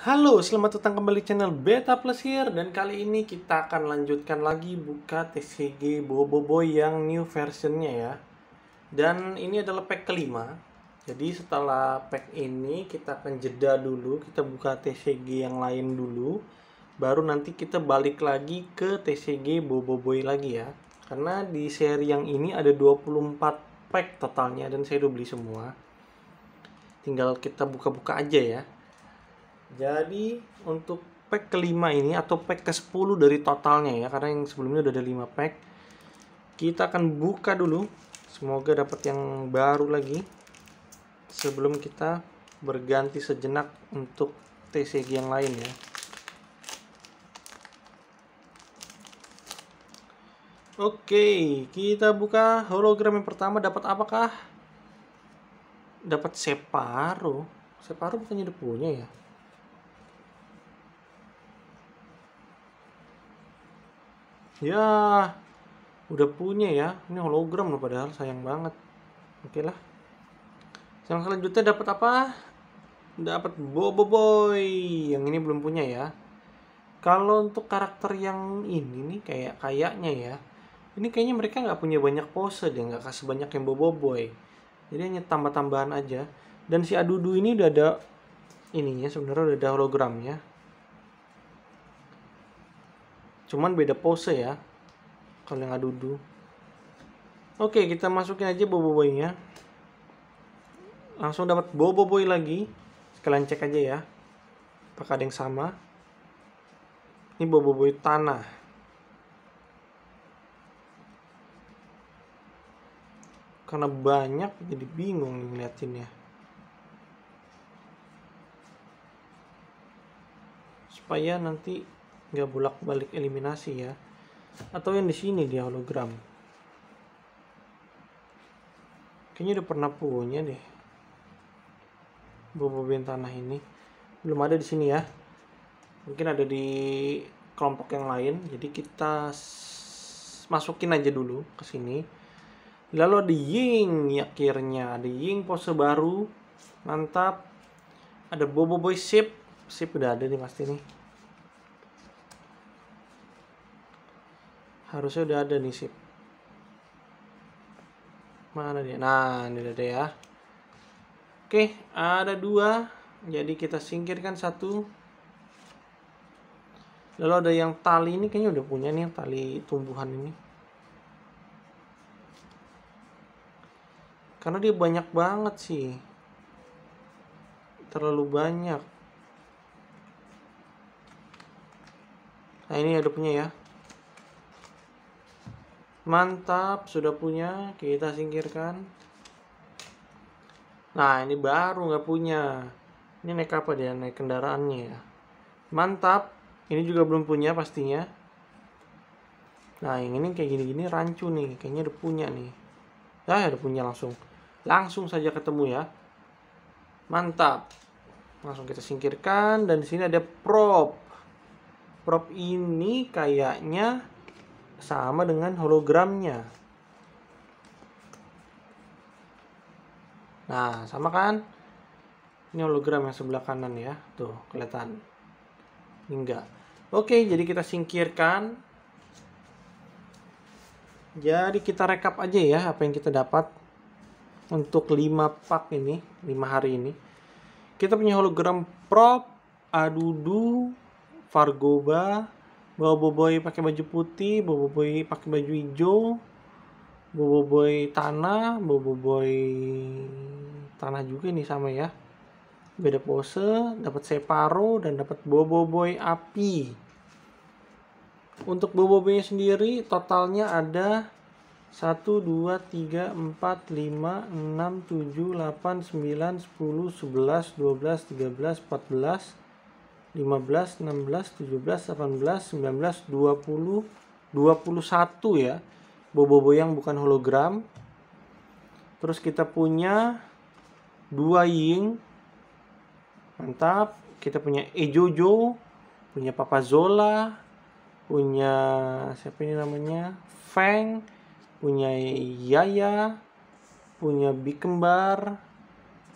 Halo, selamat datang kembali channel Beta Plus here dan kali ini kita akan lanjutkan lagi buka TCG Bobobo yang new versionnya ya. Dan ini adalah pack kelima. Jadi setelah pack ini kita akan jeda dulu, kita buka TCG yang lain dulu. Baru nanti kita balik lagi ke TCG Boboiboy lagi ya. Karena di seri yang ini ada 24 pack totalnya dan saya udah beli semua. Tinggal kita buka-buka aja ya. Jadi untuk pack kelima ini atau pack ke-10 dari totalnya ya karena yang sebelumnya udah ada 5 pack. Kita akan buka dulu. Semoga dapat yang baru lagi. Sebelum kita berganti sejenak untuk TCG yang lain ya. Oke, kita buka hologram yang pertama dapat apakah? Dapat Separo. Separo bukannya udah punya ya? ya udah punya ya ini hologram loh padahal sayang banget oke okay lah yang selanjutnya dapat apa dapat Bobo Boy yang ini belum punya ya kalau untuk karakter yang ini nih kayak kayaknya ya ini kayaknya mereka nggak punya banyak pose deh nggak kasih banyak yang bobo boy jadi hanya tambah-tambahan aja dan si adudu ini udah ada ininya sebenarnya udah ada hologramnya cuman beda pose ya kalau yang adudu oke kita masukin aja bobo boynya langsung dapat bobo boy lagi sekalian cek aja ya apakah ada yang sama ini bobo boy tanah karena banyak jadi bingung ngeliatinnya supaya nanti nggak bolak-balik eliminasi ya atau yang di sini dia hologram kayaknya udah pernah punya deh bobo tanah ini belum ada di sini ya mungkin ada di kelompok yang lain jadi kita masukin aja dulu ke sini lalu ada Ying akhirnya ada Ying pose baru mantap ada Bobo Boy Sip Sip udah ada nih pasti nih harusnya udah ada nih sip mana dia nah ini ada ya oke ada dua jadi kita singkirkan satu lalu ada yang tali ini kayaknya udah punya nih tali tumbuhan ini karena dia banyak banget sih terlalu banyak nah ini ada punya ya mantap sudah punya kita singkirkan nah ini baru nggak punya ini naik apa dia naik kendaraannya ya mantap ini juga belum punya pastinya nah yang ini kayak gini-gini rancu nih kayaknya udah punya nih ya udah punya langsung langsung saja ketemu ya mantap langsung kita singkirkan dan di sini ada prop prop ini kayaknya sama dengan hologramnya. Nah, sama kan? Ini hologram yang sebelah kanan ya. Tuh, kelihatan. Ini Oke, jadi kita singkirkan. Jadi kita rekap aja ya apa yang kita dapat untuk 5 pak ini, 5 hari ini. Kita punya hologram prop, adudu, fargoba, bawa boboi pakai baju putih, Bobo Boy pakai baju hijau, Bobo Boy tanah, Bobo Boy tanah juga nih sama ya. Beda pose, dapat Separo dan dapat Bobo Boy api. Untuk Bobo Boy sendiri totalnya ada 1 2 3 4 5 6 7 8 9 10 11 12 13 14 15, 16, 17, 18, 19, 20, 21 ya. Bobo yang bukan hologram. Terus kita punya 2 Ying. Mantap. Kita punya Ejojo, punya Papa Zola, punya siapa ini namanya? Feng, punya Yaya, punya Bikembar,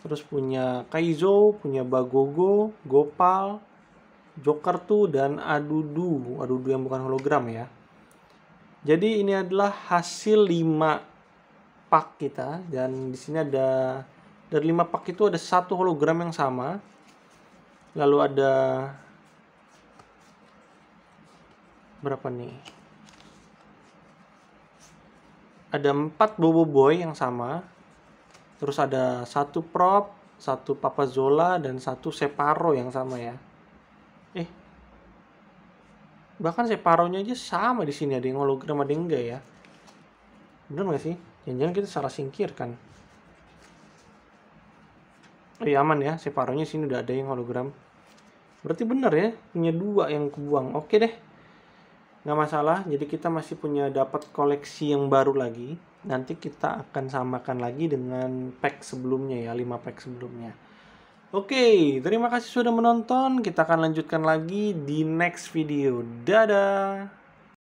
terus punya Kaizo, punya Bagogo, Gopal, Joker tuh dan Adudu, Adudu yang bukan hologram ya. Jadi ini adalah hasil 5 pak kita dan di sini ada dari 5 pak itu ada satu hologram yang sama. Lalu ada berapa nih? Ada 4 Bobo Boy yang sama. Terus ada satu prop, satu Papa Zola dan satu Separo yang sama ya eh bahkan separonya aja sama di sini ada yang hologram ada yang enggak ya bener nggak sih jangan-jangan kita salah singkirkan oh iya aman ya separonya sini udah ada yang hologram berarti bener ya punya dua yang kebuang oke deh nggak masalah jadi kita masih punya dapat koleksi yang baru lagi nanti kita akan samakan lagi dengan pack sebelumnya ya 5 pack sebelumnya Oke, terima kasih sudah menonton. Kita akan lanjutkan lagi di next video. Dadah!